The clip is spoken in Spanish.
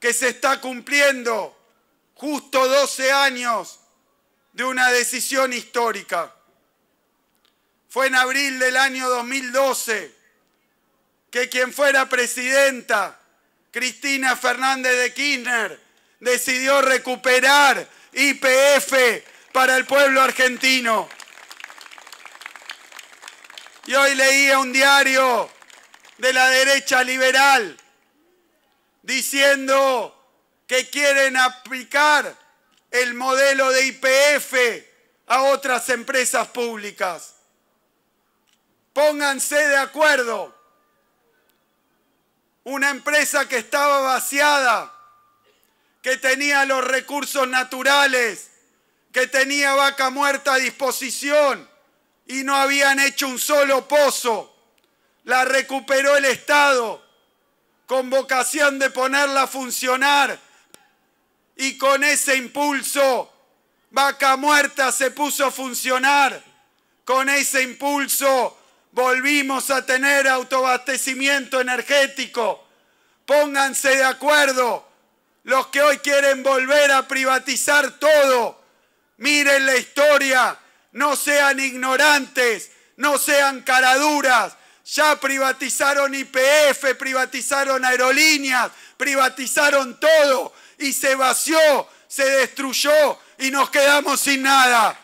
que se está cumpliendo justo 12 años de una decisión histórica. Fue en abril del año 2012 que quien fuera presidenta, Cristina Fernández de Kirchner, decidió recuperar IPF para el pueblo argentino. Y hoy leía un diario de la derecha liberal diciendo que quieren aplicar el modelo de IPF a otras empresas públicas. Pónganse de acuerdo. Una empresa que estaba vaciada, que tenía los recursos naturales, que tenía vaca muerta a disposición y no habían hecho un solo pozo. La recuperó el Estado con vocación de ponerla a funcionar. Y con ese impulso, Vaca Muerta se puso a funcionar. Con ese impulso volvimos a tener autoabastecimiento energético. Pónganse de acuerdo los que hoy quieren volver a privatizar todo. Miren la historia, no sean ignorantes, no sean caraduras, ya privatizaron IPF, privatizaron aerolíneas, privatizaron todo y se vació, se destruyó y nos quedamos sin nada.